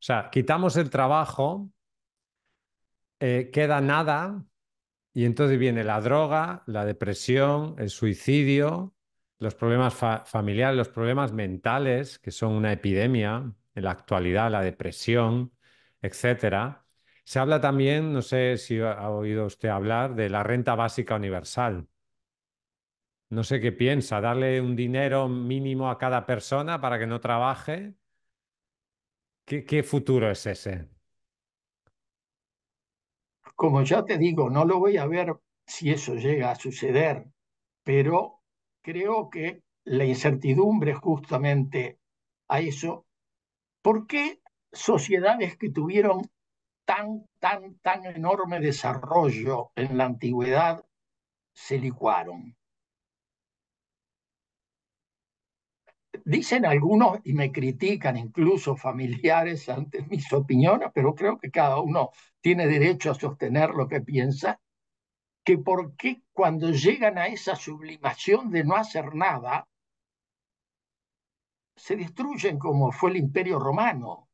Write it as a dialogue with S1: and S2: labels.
S1: O sea, quitamos el trabajo, eh, queda nada y entonces viene la droga, la depresión, el suicidio, los problemas familiares, los problemas mentales, que son una epidemia en la actualidad, la depresión, etcétera. Se habla también, no sé si ha oído usted hablar, de la renta básica universal. No sé qué piensa, darle un dinero mínimo a cada persona para que no trabaje ¿Qué,
S2: futuro es ese?
S3: Como ya te digo, no lo voy a ver si eso llega a suceder, pero creo que la incertidumbre justamente a eso. ¿Por qué sociedades que tuvieron tan, tan, tan enorme desarrollo en la antigüedad se licuaron? dicen algunos y me critican incluso familiares ante mis opiniones, pero creo que cada uno tiene derecho a sostener lo que piensa, que por qué cuando llegan a esa sublimación de no hacer nada, se destruyen como fue el imperio romano.